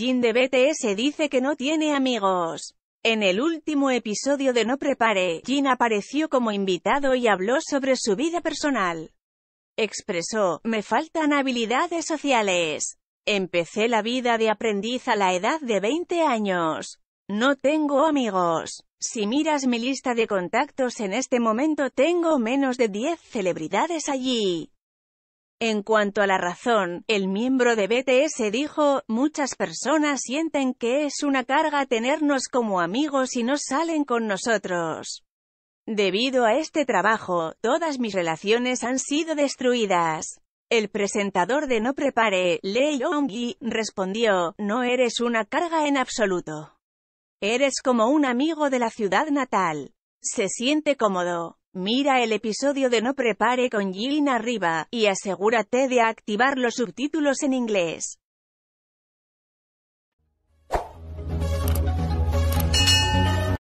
Jin de BTS dice que no tiene amigos. En el último episodio de No Prepare, Jin apareció como invitado y habló sobre su vida personal. Expresó, me faltan habilidades sociales. Empecé la vida de aprendiz a la edad de 20 años. No tengo amigos. Si miras mi lista de contactos en este momento tengo menos de 10 celebridades allí. En cuanto a la razón, el miembro de BTS dijo, muchas personas sienten que es una carga tenernos como amigos y no salen con nosotros. Debido a este trabajo, todas mis relaciones han sido destruidas. El presentador de No Prepare, Lee Yong-gi, respondió, no eres una carga en absoluto. Eres como un amigo de la ciudad natal. Se siente cómodo. Mira el episodio de No Prepare con Gina arriba, y asegúrate de activar los subtítulos en inglés.